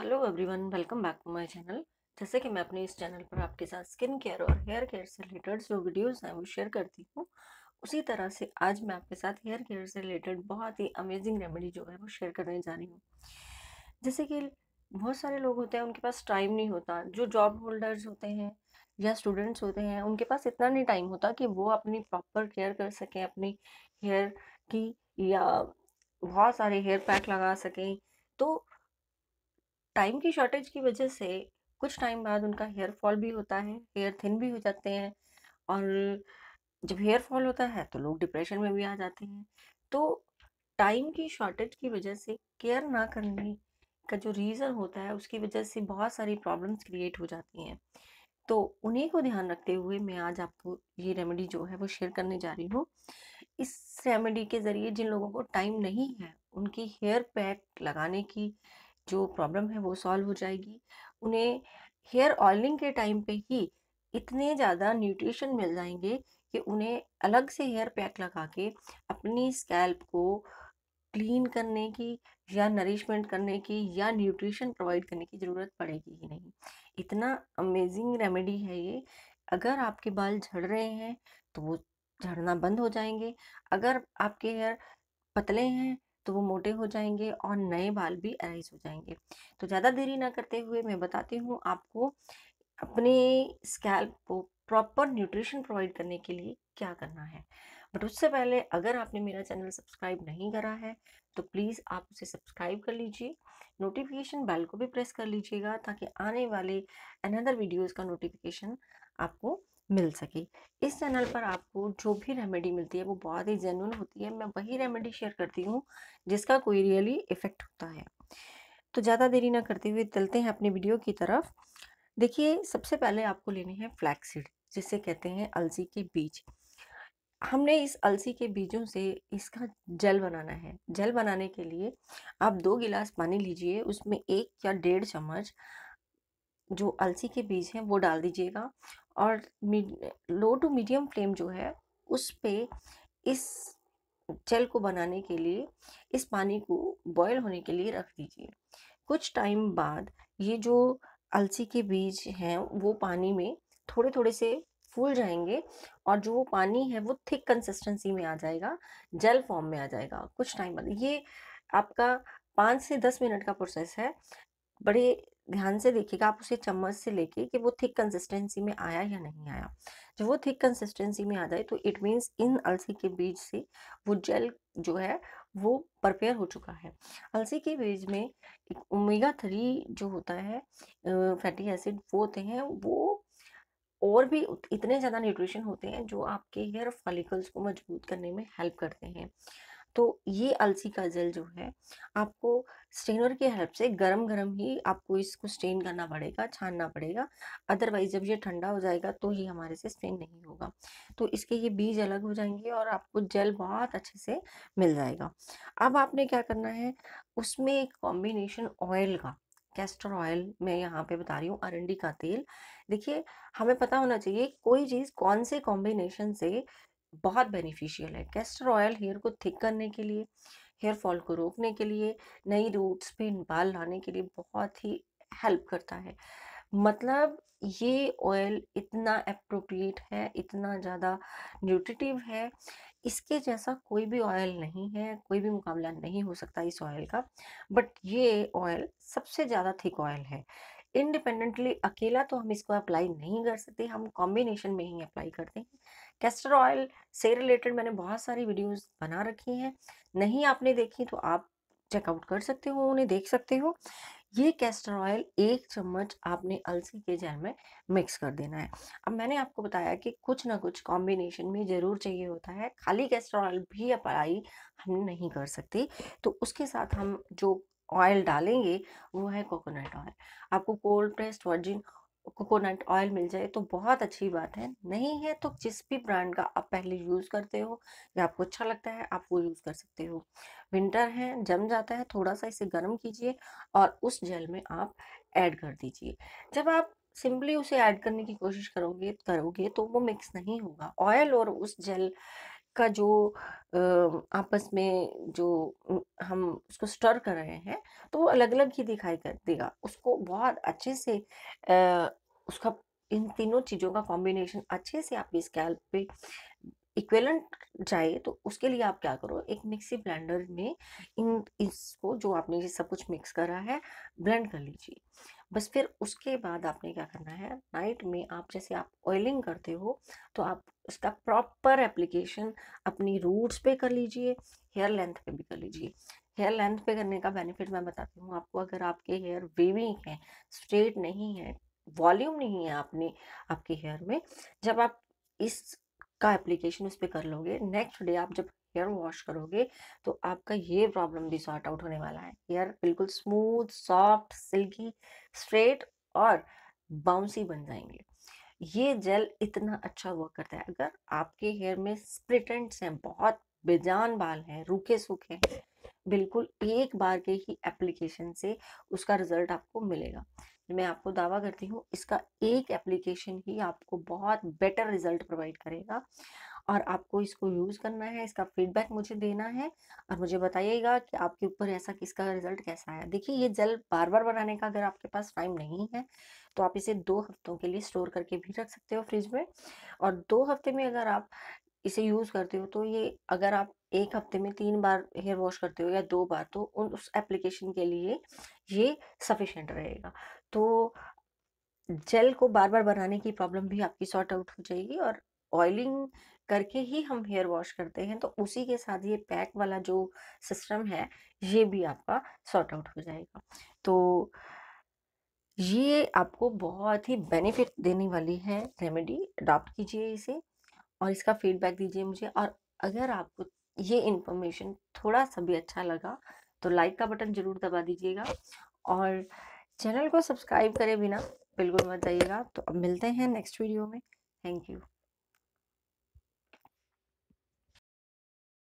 hello everyone welcome back to my channel जैसे कि मैं अपने इस चैनल पर आपके साथ स्किन केयर और हेयर केयर से रिलेटेड जो वीडियोस हैं वो शेयर करती हूँ उसी तरह से आज मैं आपके साथ हेयर केयर से रिलेटेड बहुत ही अमेजिंग रेमेडी जो है वो शेयर करने जा रही हूँ जैसे कि बहुत सारे लोग होते हैं उनके पास टाइम नहीं होता जो जॉब होल्डर्स होते हैं या स्टूडेंट्स होते हैं उनके पास इतना नहीं टाइम होता कि वो अपनी प्रॉपर केयर कर सकें अपनी हेयर की या बहुत सारे हेयर पैक लगा सकें तो टाइम की शॉर्टेज की वजह से कुछ टाइम बाद उनका हेयर फॉल भी होता है हेयर थिन भी हो जाते हैं और जब हेयर फॉल होता है तो लोग डिप्रेशन में भी आ जाते हैं तो टाइम की शॉर्टेज की वजह से केयर ना करने का जो रीज़न होता है उसकी वजह से बहुत सारी प्रॉब्लम्स क्रिएट हो जाती हैं तो उन्हीं को ध्यान रखते हुए मैं आज आपको ये रेमेडी जो है वो शेयर करने जा रही हूँ इस रेमेडी के ज़रिए जिन लोगों को टाइम नहीं है उनकी हेयर पैक लगाने की जो प्रॉब्लम है वो सॉल्व हो जाएगी उन्हें हेयर ऑयलिंग के टाइम पे ही इतने ज़्यादा न्यूट्रिशन मिल जाएंगे कि उन्हें अलग से हेयर पैक लगा के अपनी स्कैल्प को क्लीन करने की या नरिशमेंट करने की या न्यूट्रिशन प्रोवाइड करने की ज़रूरत पड़ेगी ही नहीं इतना अमेजिंग रेमेडी है ये अगर आपके बाल झड़ रहे हैं तो वो झड़ना बंद हो जाएंगे अगर आपके हेयर पतले हैं तो वो मोटे हो जाएंगे और नए बाल भी अराइज हो जाएंगे तो ज़्यादा देरी ना करते हुए मैं बताती हूँ आपको अपने स्कैल्प को प्रॉपर न्यूट्रिशन प्रोवाइड करने के लिए क्या करना है बट उससे पहले अगर आपने मेरा चैनल सब्सक्राइब नहीं करा है तो प्लीज़ आप उसे सब्सक्राइब कर लीजिए नोटिफिकेशन बेल को भी प्रेस कर लीजिएगा ताकि आने वाले अनदर वीडियोज़ का नोटिफिकेशन आपको मिल सके इस चैनल पर आपको जो भी रेमेडी मिलती है वो बहुत ही जेनुअन होती है मैं वही रेमेडी शेयर करती हूँ जिसका कोई रियली इफ़ेक्ट होता है तो ज़्यादा देरी ना करते हुए चलते हैं अपने वीडियो की तरफ देखिए सबसे पहले आपको लेने हैं फ्लैक्सीड जिसे कहते हैं अलसी के बीज हमने इस अलसी के बीजों से इसका जल बनाना है जल बनाने के लिए आप दो गिलास पानी लीजिए उसमें एक या डेढ़ चम्मच जो अलसी के बीज हैं वो डाल दीजिएगा और लो टू मीडियम फ्लेम जो है उस पर इस जल को बनाने के लिए इस पानी को बॉयल होने के लिए रख दीजिए कुछ टाइम बाद ये जो अलसी के बीज हैं वो पानी में थोड़े थोड़े से फूल जाएंगे और जो वो पानी है वो थिक कंसिस्टेंसी में आ जाएगा जेल फॉर्म में आ जाएगा कुछ टाइम बाद ये आपका पाँच से दस मिनट का प्रोसेस है बड़े ध्यान से देखिएगा आप उसे चम्मच से लेके कि वो थिक कंसिस्टेंसी में आया या नहीं आया जब वो थिक कंसिस्टेंसी में आ जाए तो इट मीन्स इन अलसी के बीज से वो जेल जो है वो प्रपेयर हो चुका है अलसी के बीज में ओमेगा थ्री जो होता है फैटी एसिड वो होते हैं वो और भी इतने ज़्यादा न्यूट्रिशन होते हैं जो आपके हेयर फॉलिकल्स को मजबूत करने में हेल्प करते हैं तो ये अलसी का जेल जो है आपको स्ट्रेनर की हेल्प से गरम गरम ही आपको इसको स्ट्रेन करना पड़ेगा छानना पड़ेगा अदरवाइज जब ये ठंडा हो जाएगा तो ये हमारे से स्ट्रेन नहीं होगा तो इसके ये बीज अलग हो जाएंगे और आपको जेल बहुत अच्छे से मिल जाएगा अब आपने क्या करना है उसमें एक कॉम्बिनेशन ऑयल का कैस्टर ऑयल मैं यहाँ पे बता रही हूँ अरंडी का तेल देखिए हमें पता होना चाहिए कोई चीज़ कौन से कॉम्बिनेशन से बहुत बेनिफिशियल है कैस्टर ऑयल हेयर को थिक करने के लिए हेयर फॉल को रोकने के लिए नई रूट्स पे बाल लाने के लिए बहुत ही हेल्प करता है मतलब ये ऑयल इतना अप्रोप्रिएट है इतना ज़्यादा न्यूट्रिटिव है इसके जैसा कोई भी ऑयल नहीं है कोई भी मुकाबला नहीं हो सकता इस ऑयल का बट ये ऑयल सबसे ज़्यादा थिक ऑयल है इंडिपेंडेंटली अकेला तो हम इसको अप्लाई नहीं कर सकते हम कॉम्बिनेशन में ही अप्लाई करते हैं कैस्टर ऑयल से रिलेटेड मैंने बहुत सारी वीडियोस बना रखी हैं नहीं आपने देखी तो आप चेकआउट कर सकते हो उन्हें देख सकते हो ये कैस्टर ऑयल एक चम्मच आपने अलसी के जैल में मिक्स कर देना है अब मैंने आपको बताया कि कुछ ना कुछ कॉम्बिनेशन में ज़रूर चाहिए होता है खाली कैस्टर ऑयल भी अप्लाई हम नहीं कर सकते तो उसके साथ हम जो ऑयल डालेंगे वो है कोकोनट ऑयल आपको cold pressed virgin coconut oil मिल जाए तो बहुत अच्छी बात है नहीं है तो जिस भी ब्रांड का आप पहले यूज़ करते हो या आपको अच्छा लगता है आप वो यूज़ कर सकते हो विंटर है जम जाता है थोड़ा सा इसे गर्म कीजिए और उस जेल में आप ऐड कर दीजिए जब आप सिंपली उसे ऐड करने की कोशिश करोगे करोगे तो वो मिक्स नहीं होगा ऑयल और उस जेल का जो आपस में जो हम उसको स्टर कर रहे हैं तो वो अलग अलग ही दिखाई कर देगा उसको बहुत अच्छे से उसका इन तीनों चीज़ों का कॉम्बिनेशन अच्छे से आपकी स्कैल्प पे इक्वेलेंट जाए तो उसके लिए आप क्या करो एक मिक्सी ब्लेंडर में इन इसको जो आपने ये सब कुछ मिक्स करा है ब्लेंड कर लीजिए बस फिर उसके बाद आपने क्या करना है नाइट में आप जैसे आप ऑयलिंग करते हो तो आप उसका प्रॉपर एप्लीकेशन अपनी रूट्स पे कर लीजिए हेयर लेंथ पे भी कर लीजिए हेयर लेंथ पे करने का बेनिफिट मैं बताती हूँ आपको अगर आपके हेयर वेवी हैं स्ट्रेट नहीं है वॉल्यूम नहीं है आपने आपके हेयर में जब आप इस का एप्लीकेशन उस पर कर लोगे नेक्स्ट डे आप जब हेयर वॉश करोगे तो आपका ये प्रॉब्लम भी सॉर्ट आउट होने वाला है हेयर बिल्कुल स्मूथ सॉफ्ट सिल्की स्ट्रेट और बाउंसी बन जाएंगे ये जेल इतना अच्छा हुआ करता है अगर आपके हेयर में स्प्रिटेंट्स हैं बहुत बेजान बाल हैं रूखे सूखे हैं बिल्कुल एक बार के ही एप्लीकेशन से उसका रिजल्ट आपको मिलेगा मैं आपको दावा करती हूँ इसका एक एप्लीकेशन ही आपको बहुत बेटर रिजल्ट प्रोवाइड करेगा और आपको इसको यूज़ करना है इसका फीडबैक मुझे देना है और मुझे बताइएगा कि आपके ऊपर ऐसा किसका रिजल्ट कैसा आया देखिए ये जेल बार बार बनाने का अगर आपके पास टाइम नहीं है तो आप इसे दो हफ्तों के लिए स्टोर करके भी रख सकते हो फ्रिज में और दो हफ्ते में अगर आप इसे यूज़ करते हो तो ये अगर आप एक हफ्ते में तीन बार हेयर वॉश करते हो या दो बार तो उन उस एप्लीकेशन के लिए ये सफिशेंट रहेगा तो जेल को बार बार बनाने की प्रॉब्लम भी आपकी सॉर्ट आउट हो जाएगी और ऑयलिंग करके ही हम हेयर वॉश करते हैं तो उसी के साथ ये पैक वाला जो सिस्टम है ये भी आपका सॉर्ट आउट हो जाएगा तो ये आपको बहुत ही बेनिफिट देने वाली है रेमेडी अडॉप्ट कीजिए इसे और इसका फीडबैक दीजिए मुझे और अगर आपको ये इन्फॉर्मेशन थोड़ा सा भी अच्छा लगा तो लाइक का बटन ज़रूर दबा दीजिएगा और चैनल को सब्सक्राइब करे बिना बिल्कुल मत जाइएगा तो अब मिलते हैं नेक्स्ट वीडियो में थैंक यू